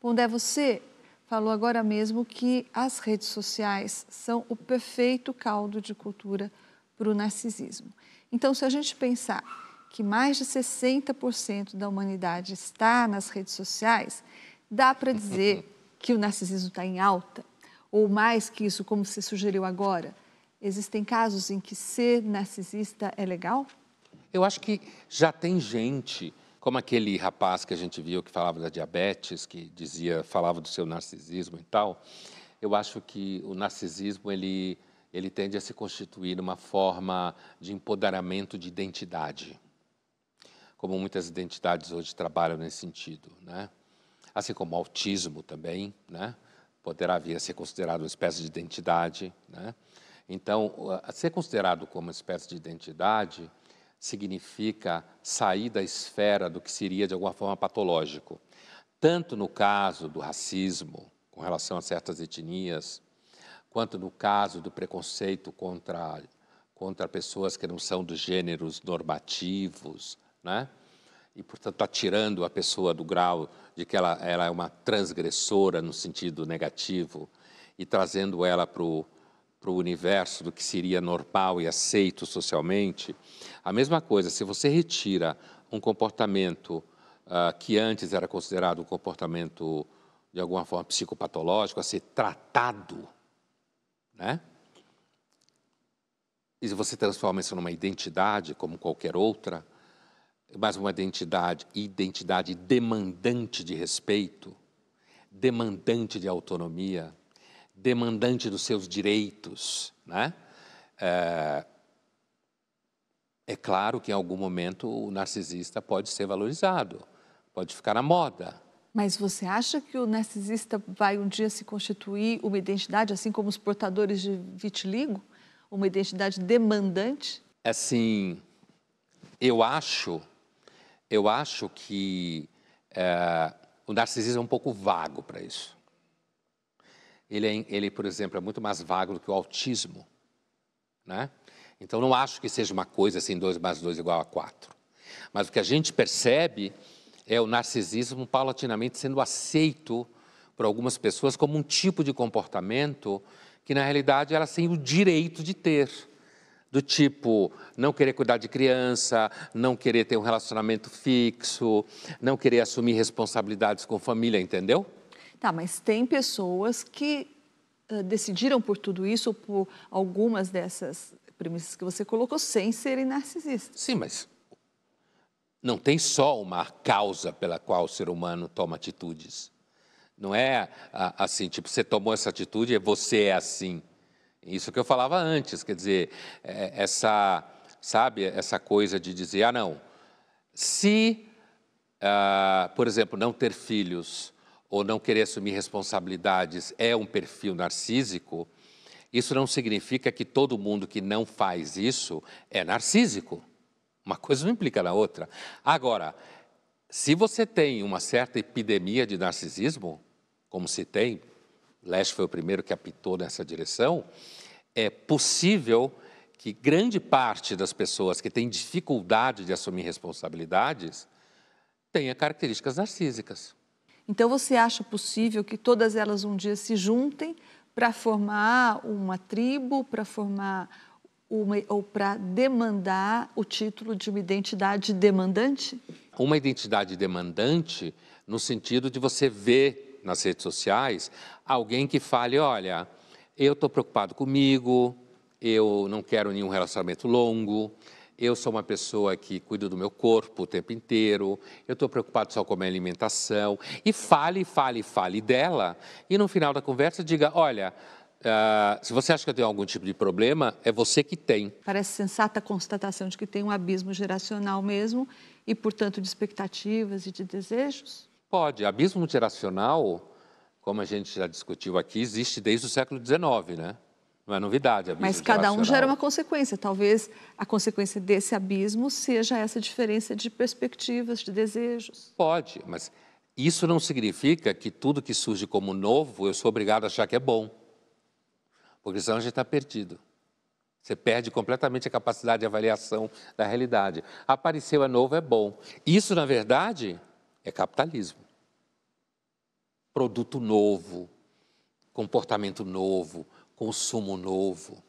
Pondé, você falou agora mesmo que as redes sociais são o perfeito caldo de cultura para o narcisismo. Então, se a gente pensar que mais de 60% da humanidade está nas redes sociais, dá para dizer que o narcisismo está em alta? Ou mais que isso, como você sugeriu agora, existem casos em que ser narcisista é legal? Eu acho que já tem gente como aquele rapaz que a gente viu que falava da diabetes, que dizia, falava do seu narcisismo e tal, eu acho que o narcisismo ele ele tende a se constituir uma forma de empoderamento de identidade, como muitas identidades hoje trabalham nesse sentido, né? Assim como o autismo também, né? Poderá vir a ser considerado uma espécie de identidade, né? Então, a ser considerado como uma espécie de identidade significa sair da esfera do que seria de alguma forma patológico. Tanto no caso do racismo, com relação a certas etnias, quanto no caso do preconceito contra, contra pessoas que não são dos gêneros normativos, né? e, portanto, está tirando a pessoa do grau de que ela, ela é uma transgressora no sentido negativo e trazendo ela para o para o universo do que seria normal e aceito socialmente, a mesma coisa, se você retira um comportamento uh, que antes era considerado um comportamento de alguma forma psicopatológico, a ser tratado, né? E você transforma isso numa identidade, como qualquer outra, mas uma identidade, identidade demandante de respeito, demandante de autonomia, demandante dos seus direitos, né? É, é claro que em algum momento o narcisista pode ser valorizado, pode ficar na moda. Mas você acha que o narcisista vai um dia se constituir uma identidade, assim como os portadores de vitiligo? Uma identidade demandante? Assim, eu acho, eu acho que é, o narcisismo é um pouco vago para isso ele, é, ele, por exemplo, é muito mais vago do que o autismo. Né? Então, não acho que seja uma coisa assim, 2 mais 2 igual a 4. Mas o que a gente percebe é o narcisismo paulatinamente sendo aceito por algumas pessoas como um tipo de comportamento que, na realidade, elas têm o direito de ter. Do tipo, não querer cuidar de criança, não querer ter um relacionamento fixo, não querer assumir responsabilidades com família, entendeu? Tá, mas tem pessoas que uh, decidiram por tudo isso, ou por algumas dessas premissas que você colocou, sem serem narcisistas. Sim, mas não tem só uma causa pela qual o ser humano toma atitudes. Não é assim, tipo, você tomou essa atitude e você é assim. Isso que eu falava antes, quer dizer, é, essa, sabe, essa coisa de dizer, ah, não, se, por exemplo, não ter filhos ou não querer assumir responsabilidades é um perfil narcísico, isso não significa que todo mundo que não faz isso é narcísico. Uma coisa não implica na outra. Agora, se você tem uma certa epidemia de narcisismo, como se tem, Leste foi o primeiro que apitou nessa direção, é possível que grande parte das pessoas que têm dificuldade de assumir responsabilidades tenha características narcísicas. Então, você acha possível que todas elas um dia se juntem para formar uma tribo, para formar uma, ou para demandar o título de uma identidade demandante? Uma identidade demandante no sentido de você ver nas redes sociais alguém que fale, olha, eu estou preocupado comigo, eu não quero nenhum relacionamento longo, eu sou uma pessoa que cuido do meu corpo o tempo inteiro, eu estou preocupado só com a minha alimentação. E fale, fale, fale dela. E no final da conversa diga: olha, Uh, se você acha que eu tenho algum tipo de problema, é você que tem. Parece sensata a constatação de que tem um abismo geracional mesmo e, portanto, de expectativas e de desejos? Pode. Abismo geracional, como a gente já discutiu aqui, existe desde o século XIX, né? Não é novidade. Mas cada um gera uma consequência. Talvez a consequência desse abismo seja essa diferença de perspectivas, de desejos. Pode, mas isso não significa que tudo que surge como novo eu sou obrigado a achar que é bom. Porque senão a gente está perdido. Você perde completamente a capacidade de avaliação da realidade. Apareceu é novo, é bom. Isso, na verdade, é capitalismo. Produto novo, comportamento novo, consumo novo.